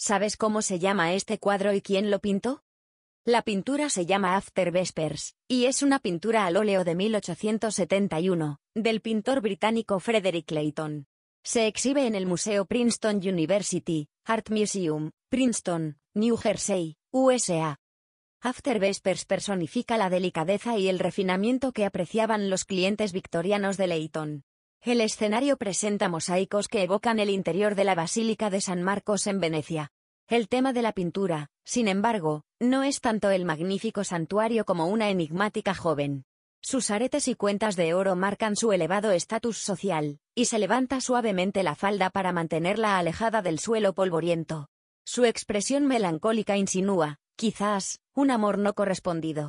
¿Sabes cómo se llama este cuadro y quién lo pintó? La pintura se llama After Vespers, y es una pintura al óleo de 1871, del pintor británico Frederick Leighton. Se exhibe en el Museo Princeton University, Art Museum, Princeton, New Jersey, USA. After Vespers personifica la delicadeza y el refinamiento que apreciaban los clientes victorianos de Leighton. El escenario presenta mosaicos que evocan el interior de la Basílica de San Marcos en Venecia. El tema de la pintura, sin embargo, no es tanto el magnífico santuario como una enigmática joven. Sus aretes y cuentas de oro marcan su elevado estatus social, y se levanta suavemente la falda para mantenerla alejada del suelo polvoriento. Su expresión melancólica insinúa, quizás, un amor no correspondido.